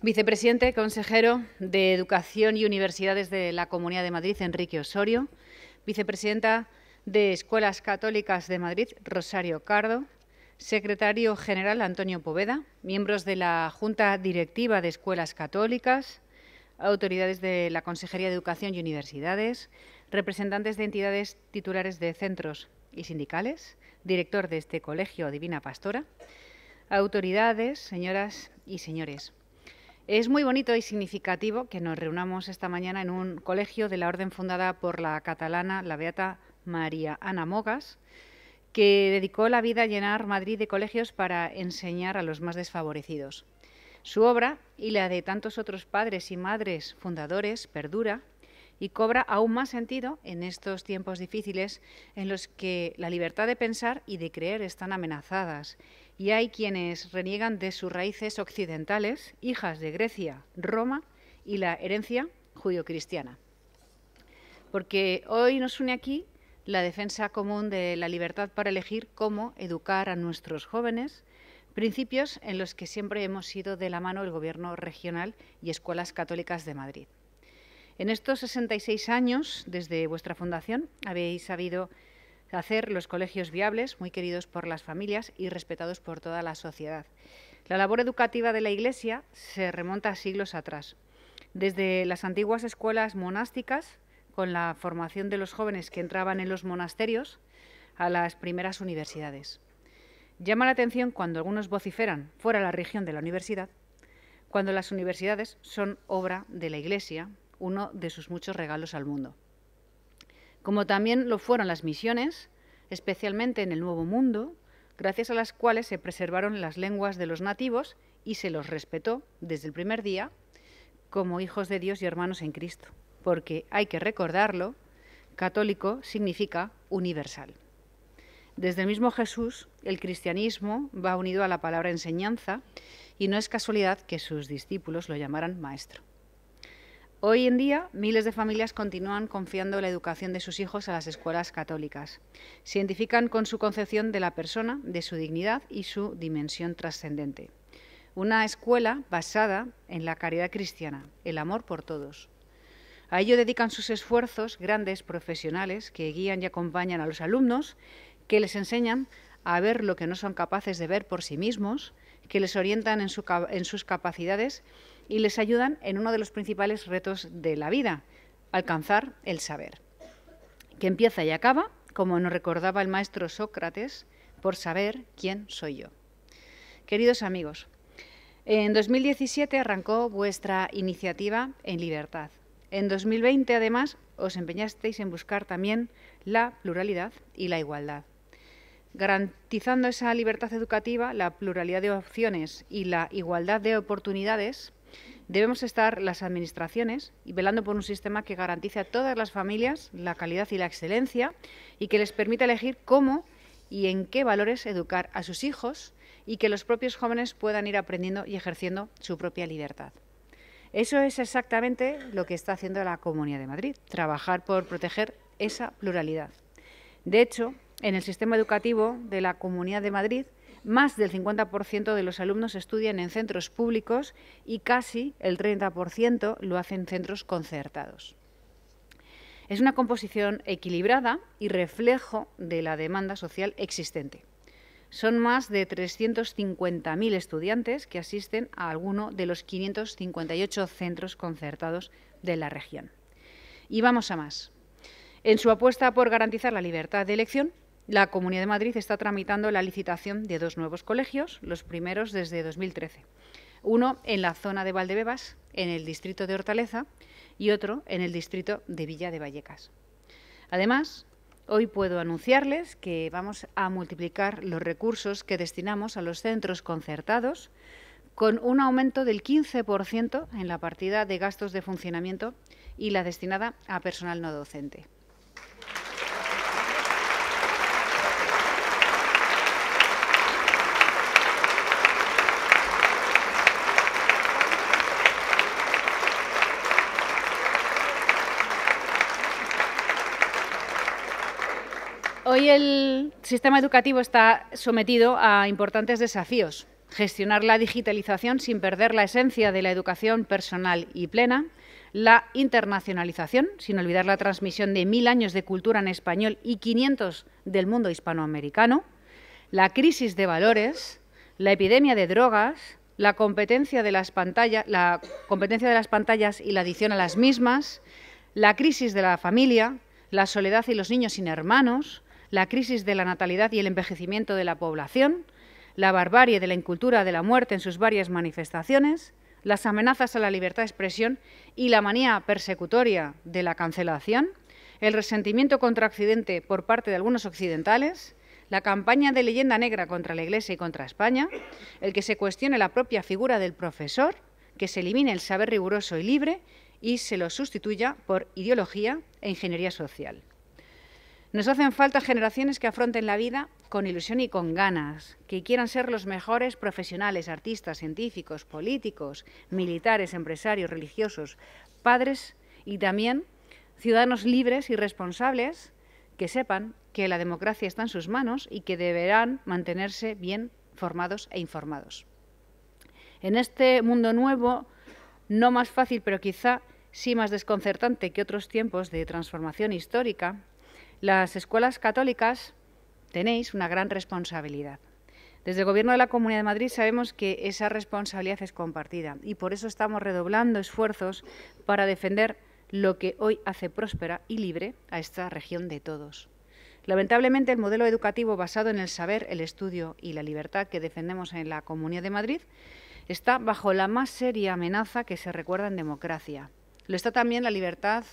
Vicepresidente, consejero de Educación y Universidades de la Comunidad de Madrid, Enrique Osorio. Vicepresidenta de Escuelas Católicas de Madrid, Rosario Cardo. Secretario General, Antonio Poveda. Miembros de la Junta Directiva de Escuelas Católicas. Autoridades de la Consejería de Educación y Universidades. Representantes de entidades titulares de centros y sindicales. Director de este colegio, Divina Pastora. Autoridades, señoras y señores. Es muy bonito y significativo que nos reunamos esta mañana en un colegio de la orden fundada por la catalana, la beata María Ana Mogas, que dedicó la vida a llenar Madrid de colegios para enseñar a los más desfavorecidos. Su obra y la de tantos otros padres y madres fundadores perdura y cobra aún más sentido en estos tiempos difíciles en los que la libertad de pensar y de creer están amenazadas y hay quienes reniegan de sus raíces occidentales, hijas de Grecia, Roma y la herencia judio-cristiana. Porque hoy nos une aquí la defensa común de la libertad para elegir cómo educar a nuestros jóvenes, principios en los que siempre hemos sido de la mano el Gobierno regional y escuelas católicas de Madrid. En estos 66 años, desde vuestra fundación, habéis sabido hacer los colegios viables, muy queridos por las familias y respetados por toda la sociedad. La labor educativa de la Iglesia se remonta a siglos atrás, desde las antiguas escuelas monásticas, con la formación de los jóvenes que entraban en los monasterios, a las primeras universidades. Llama la atención cuando algunos vociferan fuera la región de la universidad, cuando las universidades son obra de la Iglesia, uno de sus muchos regalos al mundo. Como también lo fueron las misiones, especialmente en el Nuevo Mundo, gracias a las cuales se preservaron las lenguas de los nativos y se los respetó desde el primer día como hijos de Dios y hermanos en Cristo, porque hay que recordarlo, católico significa universal. Desde el mismo Jesús, el cristianismo va unido a la palabra enseñanza y no es casualidad que sus discípulos lo llamaran maestro. Hoy en día, miles de familias continúan confiando la educación de sus hijos a las escuelas católicas. Se identifican con su concepción de la persona, de su dignidad y su dimensión trascendente. Una escuela basada en la caridad cristiana, el amor por todos. A ello dedican sus esfuerzos grandes profesionales que guían y acompañan a los alumnos, que les enseñan a ver lo que no son capaces de ver por sí mismos, que les orientan en, sus capacidades y les ayudan en uno de los principales retos de la vida, alcanzar el saber, que empieza y acaba, como nos recordaba el maestro Sócrates, por saber quién soy yo. Queridos amigos, en 2017 arrancó vuestra iniciativa En Libertad. En 2020, además, os empeñasteis en buscar también la pluralidad y la igualdad. Garantizando esa libertad educativa, la pluralidad de opciones y la igualdad de oportunidades, debemos estar las administraciones y velando por un sistema que garantice a todas las familias la calidad y la excelencia y que les permita elegir cómo y en qué valores educar a sus hijos y que los propios jóvenes puedan ir aprendiendo y ejerciendo su propia libertad. Eso es exactamente lo que está haciendo la Comunidad de Madrid, trabajar por proteger esa pluralidad. De hecho, en el sistema educativo de la Comunidad de Madrid, más del 50% de los alumnos estudian en centros públicos y casi el 30% lo hacen en centros concertados. Es una composición equilibrada y reflejo de la demanda social existente. Son más de 350.000 estudiantes que asisten a alguno de los 558 centros concertados de la región. Y vamos a más. En su apuesta por garantizar la libertad de elección, la Comunidad de Madrid está tramitando la licitación de dos nuevos colegios, los primeros desde 2013. Uno en la zona de Valdebebas, en el distrito de Hortaleza, y otro en el distrito de Villa de Vallecas. Además, Hoy puedo anunciarles que vamos a multiplicar los recursos que destinamos a los centros concertados con un aumento del 15% en la partida de gastos de funcionamiento y la destinada a personal no docente. Hoy el sistema educativo está sometido a importantes desafíos. Gestionar la digitalización sin perder la esencia de la educación personal y plena, la internacionalización, sin olvidar la transmisión de mil años de cultura en español y 500 del mundo hispanoamericano, la crisis de valores, la epidemia de drogas, la competencia de las, la competencia de las pantallas y la adicción a las mismas, la crisis de la familia, la soledad y los niños sin hermanos, la crisis de la natalidad y el envejecimiento de la población, la barbarie de la incultura de la muerte en sus varias manifestaciones, las amenazas a la libertad de expresión y la manía persecutoria de la cancelación, el resentimiento contra Occidente por parte de algunos occidentales, la campaña de leyenda negra contra la Iglesia y contra España, el que se cuestione la propia figura del profesor, que se elimine el saber riguroso y libre y se lo sustituya por ideología e ingeniería social. Nos hacen falta generaciones que afronten la vida con ilusión y con ganas, que quieran ser los mejores profesionales, artistas, científicos, políticos, militares, empresarios, religiosos, padres y también ciudadanos libres y responsables que sepan que la democracia está en sus manos y que deberán mantenerse bien formados e informados. En este mundo nuevo, no más fácil, pero quizá sí más desconcertante que otros tiempos de transformación histórica, las escuelas católicas tenéis una gran responsabilidad. Desde el Gobierno de la Comunidad de Madrid sabemos que esa responsabilidad es compartida y por eso estamos redoblando esfuerzos para defender lo que hoy hace próspera y libre a esta región de todos. Lamentablemente, el modelo educativo basado en el saber, el estudio y la libertad que defendemos en la Comunidad de Madrid está bajo la más seria amenaza que se recuerda en democracia. Lo está también la libertad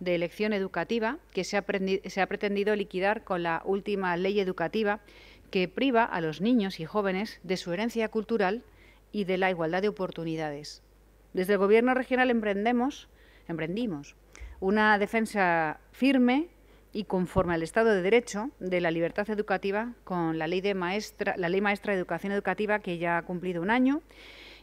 de elección educativa que se ha, pretendido liquidar con la última ley educativa que priva a los niños y jóvenes de su herencia cultural y de la igualdad de oportunidades. Desde el Gobierno regional emprendemos, emprendimos una defensa firme y conforme al Estado de Derecho de la libertad educativa con la ley, de maestra, la ley maestra de educación educativa que ya ha cumplido un año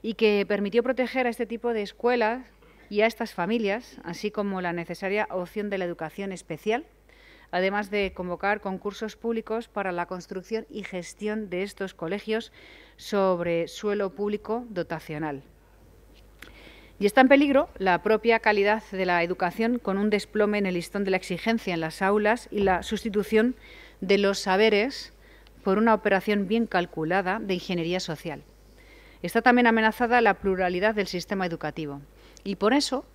y que permitió proteger a este tipo de escuelas y a estas familias, así como la necesaria opción de la educación especial, además de convocar concursos públicos para la construcción y gestión de estos colegios sobre suelo público dotacional. Y está en peligro la propia calidad de la educación con un desplome en el listón de la exigencia en las aulas y la sustitución de los saberes por una operación bien calculada de ingeniería social. Está también amenazada la pluralidad del sistema educativo. Y por eso,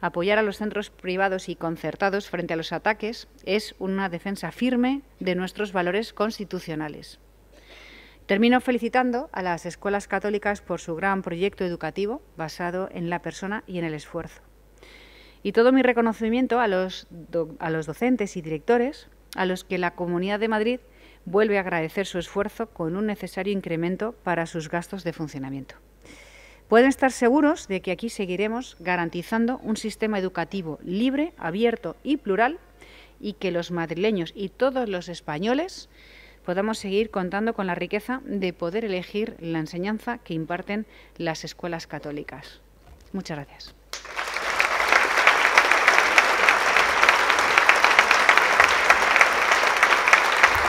apoyar a los centros privados y concertados frente a los ataques es una defensa firme de nuestros valores constitucionales. Termino felicitando a las escuelas católicas por su gran proyecto educativo basado en la persona y en el esfuerzo. Y todo mi reconocimiento a los, docentes y directores a los que la Comunidad de Madrid vuelve a agradecer su esfuerzo con un necesario incremento para sus gastos de funcionamiento. Pueden estar seguros de que aquí seguiremos garantizando un sistema educativo libre, abierto y plural y que los madrileños y todos los españoles podamos seguir contando con la riqueza de poder elegir la enseñanza que imparten las escuelas católicas. Muchas gracias.